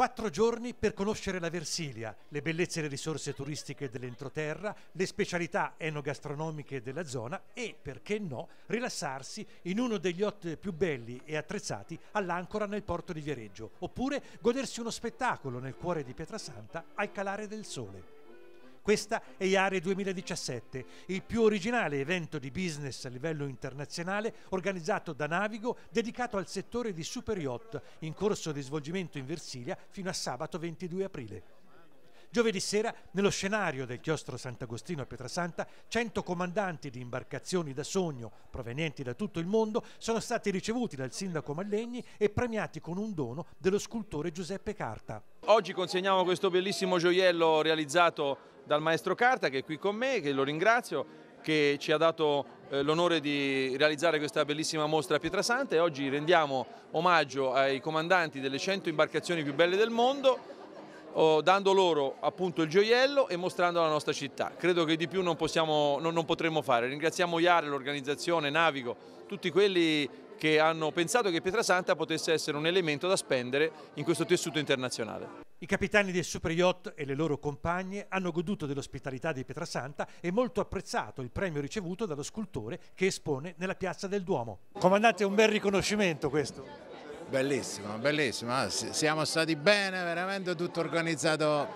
Quattro giorni per conoscere la Versilia, le bellezze e le risorse turistiche dell'entroterra, le specialità enogastronomiche della zona e, perché no, rilassarsi in uno degli hot più belli e attrezzati all'Ancora nel porto di Viareggio, oppure godersi uno spettacolo nel cuore di Pietrasanta al calare del sole. Questa è IARE 2017, il più originale evento di business a livello internazionale organizzato da Navigo dedicato al settore di super yacht in corso di svolgimento in Versilia fino a sabato 22 aprile. Giovedì sera, nello scenario del chiostro Sant'Agostino a Pietrasanta, 100 comandanti di imbarcazioni da sogno provenienti da tutto il mondo sono stati ricevuti dal sindaco Mallegni e premiati con un dono dello scultore Giuseppe Carta. Oggi consegniamo questo bellissimo gioiello realizzato dal maestro Carta che è qui con me, che lo ringrazio, che ci ha dato eh, l'onore di realizzare questa bellissima mostra a Pietrasanta e oggi rendiamo omaggio ai comandanti delle 100 imbarcazioni più belle del mondo dando loro appunto il gioiello e mostrando la nostra città. Credo che di più non, possiamo, non, non potremmo fare. Ringraziamo Iare, l'organizzazione, Navigo, tutti quelli che hanno pensato che Pietrasanta potesse essere un elemento da spendere in questo tessuto internazionale. I capitani del super yacht e le loro compagne hanno goduto dell'ospitalità di Pietrasanta e molto apprezzato il premio ricevuto dallo scultore che espone nella piazza del Duomo. Comandante, è un bel riconoscimento questo. Bellissimo, bellissimo. Siamo stati bene, veramente tutto organizzato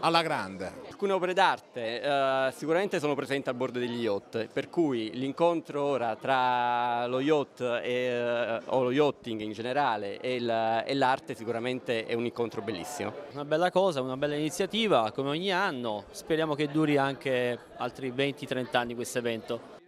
alla grande. Alcune opere d'arte eh, sicuramente sono presenti a bordo degli yacht, per cui l'incontro ora tra lo yacht e, eh, o lo yachting in generale e l'arte sicuramente è un incontro bellissimo. Una bella cosa, una bella iniziativa come ogni anno, speriamo che duri anche altri 20-30 anni questo evento.